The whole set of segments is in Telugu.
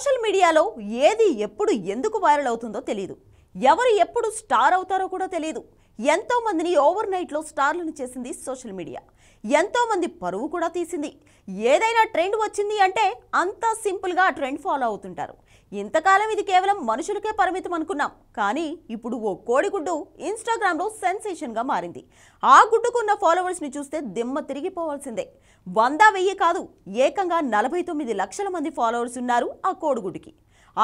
సోషల్ మీడియాలో ఏది ఎప్పుడు ఎందుకు వైరల్ అవుతుందో తెలియదు ఎవరు ఎప్పుడు స్టార్ అవుతారో కూడా తెలియదు ఎంతో మందిని ఓవర్ నైట్లో స్టార్లను చేసింది సోషల్ మీడియా ఎంతో మంది పరువు కూడా తీసింది ఏదైనా ట్రెండ్ వచ్చింది అంటే అంత సింపుల్గా గా ట్రెండ్ ఫాలో అవుతుంటారు ఇంతకాలం ఇది కేవలం మనుషులకే పరిమితం అనుకున్నాం కానీ ఇప్పుడు ఓ కోడిగుడ్డు సెన్సేషన్ సెన్సేషన్గా మారింది ఆ గుడ్డుకున్న ఫాలోవర్స్ని చూస్తే దిమ్మ తిరిగిపోవాల్సిందే వంద వెయ్యి కాదు ఏకంగా నలభై తొమ్మిది లక్షల మంది ఫాలోవర్స్ ఉన్నారు ఆ కోడిగుడ్డుకి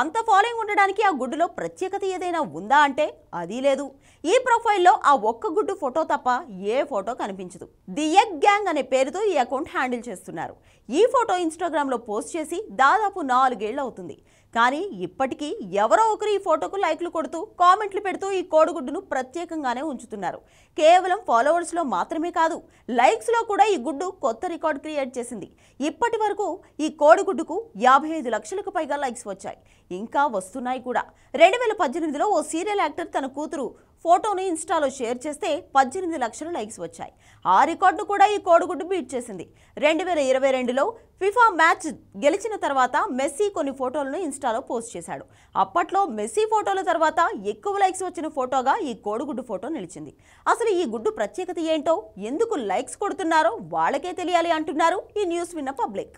అంత ఫాలోయింగ్ ఉండడానికి ఆ గుడ్డులో ప్రత్యేకత ఏదైనా ఉందా అంటే అది లేదు ఈ ప్రొఫైల్లో ఆ ఒక్క గుడ్డు ఫోటో తప్ప ఏ ఫోటో కనిపించదు ది ఎగ్ గ్యాంగ్ అనే పేరుతో ఈ అకౌంట్ హ్యాండిల్ చేస్తున్నారు ఈ ఫోటో ఇన్స్టాగ్రామ్లో పోస్ట్ చేసి దాదాపు నాలుగేళ్ళు అవుతుంది కానీ ఇప్పటికీ ఎవరో ఒకరు ఈ ఫోటోకు లైక్లు కొడుతూ కామెంట్లు పెడుతూ ఈ కోడిగుడ్డును ప్రత్యేకంగానే ఉంచుతున్నారు కేవలం ఫాలోవర్స్లో మాత్రమే కాదు లైక్స్లో కూడా ఈ గుడ్డు కొత్త రికార్డ్ క్రియేట్ చేసింది ఇప్పటి వరకు ఈ కోడిగుడ్డుకు యాభై ఐదు లక్షలకు పైగా లైక్స్ వచ్చాయి ఇంకా వస్తున్నాయి కూడా రెండు వేల పద్దెనిమిదిలో ఓ సీరియల్ యాక్టర్ తన కూతురు ఫోటోను ఇన్స్టాలో షేర్ చేస్తే పద్దెనిమిది లక్షల లైక్స్ వచ్చాయి ఆ రికార్డును కూడా ఈ కోడిగుడ్డు బీట్ చేసింది రెండు వేల ఇరవై రెండులో ఫిఫా మ్యాచ్ గెలిచిన తర్వాత మెస్సీ కొన్ని ఫోటోలను ఇన్స్టాలో పోస్ట్ చేశాడు అప్పట్లో మెస్సీ ఫోటోల తర్వాత ఎక్కువ లైక్స్ వచ్చిన ఫోటోగా ఈ కోడిగుడ్డు ఫోటో నిలిచింది అసలు ఈ గుడ్డు ప్రత్యేకత ఏంటో ఎందుకు లైక్స్ కొడుతున్నారో వాళ్ళకే తెలియాలి అంటున్నారు ఈ న్యూస్ విన్న పబ్లిక్